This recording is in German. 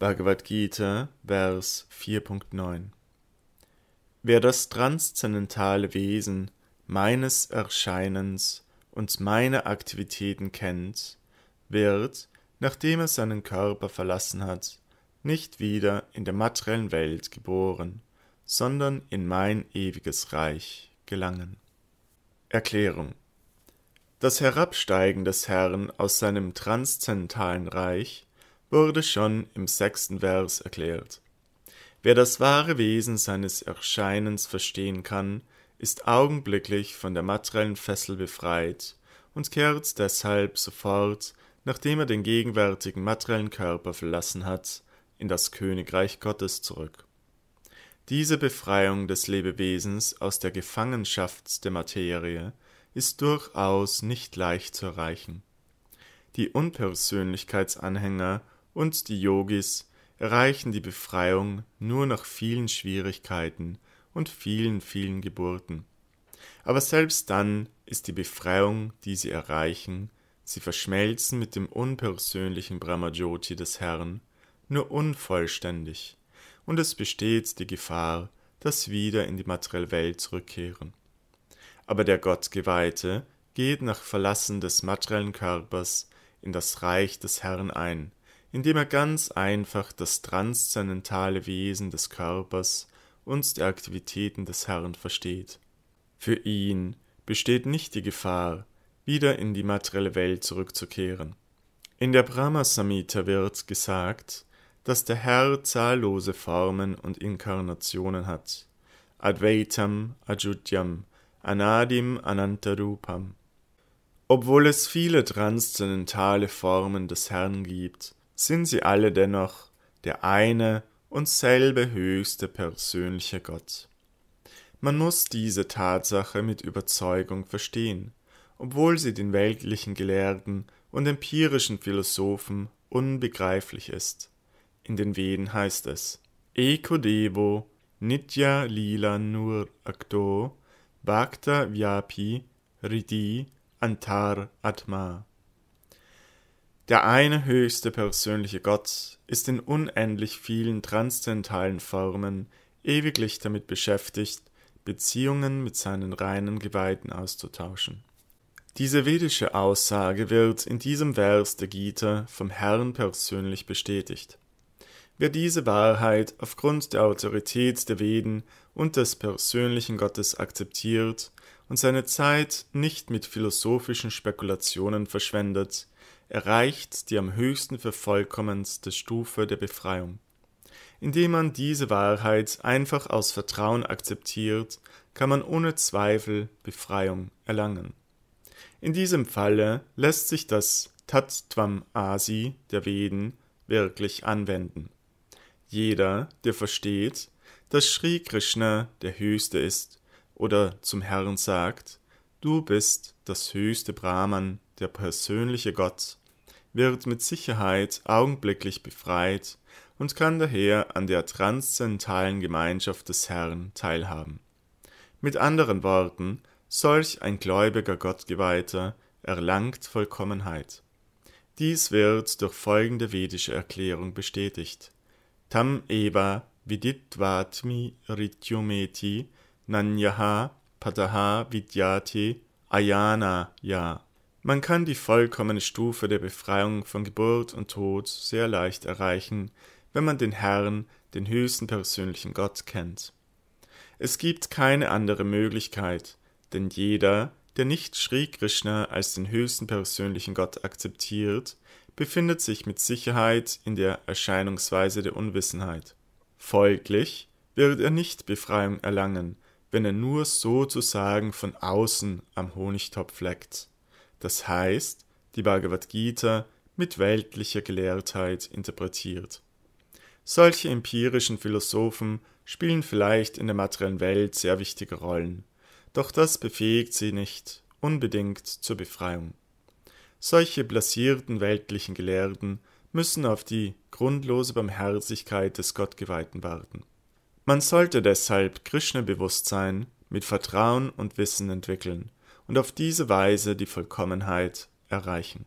Bhagavad Gita, Vers 4.9 Wer das transzendentale Wesen meines Erscheinens und meine Aktivitäten kennt, wird, nachdem er seinen Körper verlassen hat, nicht wieder in der materiellen Welt geboren, sondern in mein ewiges Reich gelangen. Erklärung Das Herabsteigen des Herrn aus seinem transzendentalen Reich wurde schon im sechsten Vers erklärt. Wer das wahre Wesen seines Erscheinens verstehen kann, ist augenblicklich von der materiellen Fessel befreit und kehrt deshalb sofort, nachdem er den gegenwärtigen materiellen Körper verlassen hat, in das Königreich Gottes zurück. Diese Befreiung des Lebewesens aus der Gefangenschaft der Materie ist durchaus nicht leicht zu erreichen. Die Unpersönlichkeitsanhänger und die Yogis erreichen die Befreiung nur nach vielen Schwierigkeiten und vielen, vielen Geburten. Aber selbst dann ist die Befreiung, die sie erreichen, sie verschmelzen mit dem unpersönlichen Brahmajyoti des Herrn, nur unvollständig, und es besteht die Gefahr, dass sie wieder in die materielle Welt zurückkehren. Aber der Gottgeweihte geht nach Verlassen des materiellen Körpers in das Reich des Herrn ein, indem er ganz einfach das transzendentale Wesen des Körpers und der Aktivitäten des Herrn versteht. Für ihn besteht nicht die Gefahr, wieder in die materielle Welt zurückzukehren. In der Brahma Samhita wird gesagt, dass der Herr zahllose Formen und Inkarnationen hat. Advaitam, Ajutyam, Anadim, Anantarupam. Obwohl es viele transzendentale Formen des Herrn gibt, sind sie alle dennoch der eine und selbe höchste persönliche Gott. Man muss diese Tatsache mit Überzeugung verstehen, obwohl sie den weltlichen Gelehrten und empirischen Philosophen unbegreiflich ist. In den Veden heißt es Eko Devo Nitya Lila Nur Akto Bhakta Vyapi Ridi Antar Atma. Der eine höchste persönliche Gott ist in unendlich vielen transzendentalen Formen ewiglich damit beschäftigt, Beziehungen mit seinen reinen Geweihten auszutauschen. Diese vedische Aussage wird in diesem Vers der Gita vom Herrn persönlich bestätigt. Wer diese Wahrheit aufgrund der Autorität der Veden und des persönlichen Gottes akzeptiert und seine Zeit nicht mit philosophischen Spekulationen verschwendet, erreicht die am höchsten vervollkommenste Stufe der Befreiung. Indem man diese Wahrheit einfach aus Vertrauen akzeptiert, kann man ohne Zweifel Befreiung erlangen. In diesem Falle lässt sich das Tattvam Asi der Veden wirklich anwenden. Jeder, der versteht, dass Sri Krishna der Höchste ist oder zum Herrn sagt, Du bist das höchste Brahman, der persönliche Gott, wird mit Sicherheit augenblicklich befreit und kann daher an der transzendentalen Gemeinschaft des Herrn teilhaben. Mit anderen Worten, solch ein gläubiger Gottgeweihter erlangt Vollkommenheit. Dies wird durch folgende vedische Erklärung bestätigt. Tam eva viditvatmi rityumeti nanyaha Pataha Vidyati Ayana Ya. Man kann die vollkommene Stufe der Befreiung von Geburt und Tod sehr leicht erreichen, wenn man den Herrn, den höchsten persönlichen Gott kennt. Es gibt keine andere Möglichkeit, denn jeder, der nicht Sri Krishna als den höchsten persönlichen Gott akzeptiert, befindet sich mit Sicherheit in der Erscheinungsweise der Unwissenheit. Folglich wird er nicht Befreiung erlangen, wenn er nur sozusagen von außen am Honigtopf leckt, das heißt die Bhagavad Gita mit weltlicher Gelehrtheit interpretiert. Solche empirischen Philosophen spielen vielleicht in der materiellen Welt sehr wichtige Rollen, doch das befähigt sie nicht unbedingt zur Befreiung. Solche blasierten weltlichen Gelehrten müssen auf die grundlose Barmherzigkeit des Gottgeweihten warten. Man sollte deshalb Krishna-Bewusstsein mit Vertrauen und Wissen entwickeln und auf diese Weise die Vollkommenheit erreichen